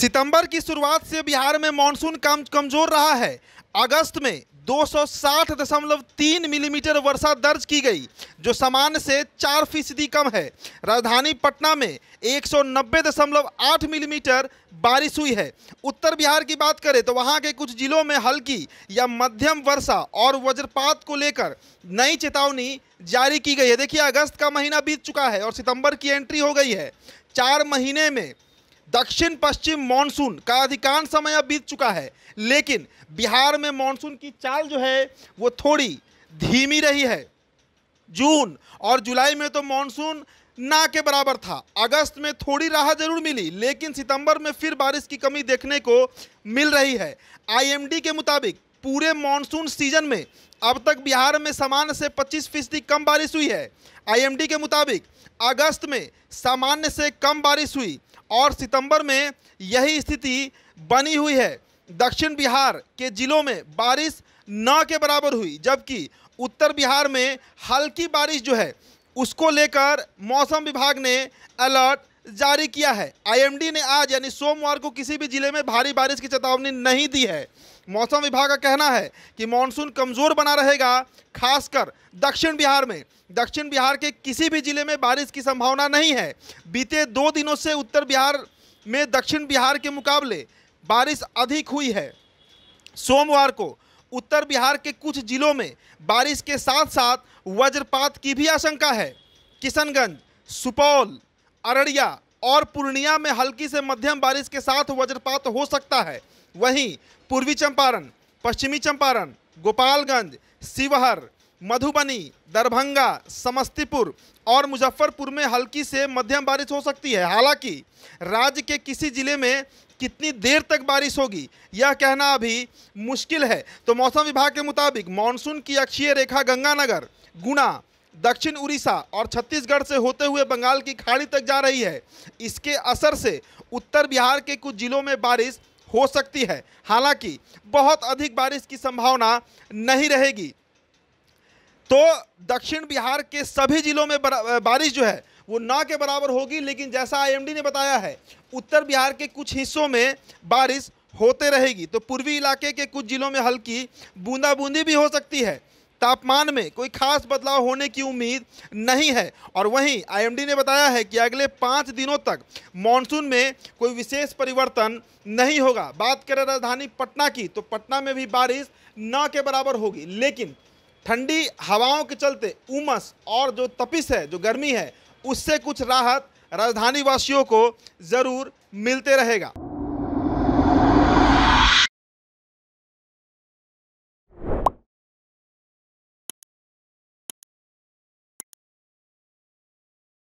सितंबर की शुरुआत से बिहार में मानसून कम कमजोर रहा है अगस्त में तीन मिलीमीटर वर्षा दर्ज की गई जो सामान्य से चार फीसदी कम है राजधानी पटना में 190.8 मिलीमीटर बारिश हुई है उत्तर बिहार की बात करें तो वहां के कुछ जिलों में हल्की या मध्यम वर्षा और वज्रपात को लेकर नई चेतावनी जारी की गई है देखिए अगस्त का महीना बीत चुका है और सितंबर की एंट्री हो गई है चार महीने में दक्षिण पश्चिम मानसून का अधिकांश समय अब बीत चुका है लेकिन बिहार में मानसून की चाल जो है वो थोड़ी धीमी रही है जून और जुलाई में तो मानसून ना के बराबर था अगस्त में थोड़ी राहत जरूर मिली लेकिन सितंबर में फिर बारिश की कमी देखने को मिल रही है आईएमडी के मुताबिक पूरे मानसून सीजन में अब तक बिहार में सामान्य से 25 फीसदी कम बारिश हुई है आईएमडी के मुताबिक अगस्त में सामान्य से कम बारिश हुई और सितंबर में यही स्थिति बनी हुई है दक्षिण बिहार के जिलों में बारिश न के बराबर हुई जबकि उत्तर बिहार में हल्की बारिश जो है उसको लेकर मौसम विभाग ने अलर्ट जारी किया है आईएमडी ने आज यानी सोमवार को किसी भी जिले में भारी बारिश की चेतावनी नहीं दी है मौसम विभाग का कहना है कि मानसून कमज़ोर बना रहेगा खासकर दक्षिण बिहार में दक्षिण बिहार के किसी भी ज़िले में बारिश की संभावना नहीं है बीते दो दिनों से उत्तर बिहार में दक्षिण बिहार के मुकाबले बारिश अधिक हुई है सोमवार को उत्तर बिहार के कुछ जिलों में बारिश के साथ साथ वज्रपात की भी आशंका है किशनगंज सुपौल अररिया और पूर्णिया में हल्की से मध्यम बारिश के साथ वज्रपात हो सकता है वहीं पूर्वी चंपारण पश्चिमी चंपारण गोपालगंज शिवहर मधुबनी दरभंगा समस्तीपुर और मुजफ्फरपुर में हल्की से मध्यम बारिश हो सकती है हालांकि राज्य के किसी जिले में कितनी देर तक बारिश होगी यह कहना अभी मुश्किल है तो मौसम विभाग के मुताबिक मानसून की अक्षीय रेखा गंगानगर गुना दक्षिण उड़ीसा और छत्तीसगढ़ से होते हुए बंगाल की खाड़ी तक जा रही है इसके असर से उत्तर बिहार के कुछ जिलों में बारिश हो सकती है हालांकि बहुत अधिक बारिश की संभावना नहीं रहेगी तो दक्षिण बिहार के सभी जिलों में बारिश जो है वो ना के बराबर होगी लेकिन जैसा आईएमडी ने बताया है उत्तर बिहार के कुछ हिस्सों में बारिश होते रहेगी तो पूर्वी इलाके के कुछ जिलों में हल्की बूंदाबूंदी भी हो सकती है तापमान में कोई खास बदलाव होने की उम्मीद नहीं है और वहीं आईएमडी ने बताया है कि अगले पाँच दिनों तक मानसून में कोई विशेष परिवर्तन नहीं होगा बात करें राजधानी पटना की तो पटना में भी बारिश न के बराबर होगी लेकिन ठंडी हवाओं के चलते उमस और जो तपिश है जो गर्मी है उससे कुछ राहत राजधानी वासियों को ज़रूर मिलते रहेगा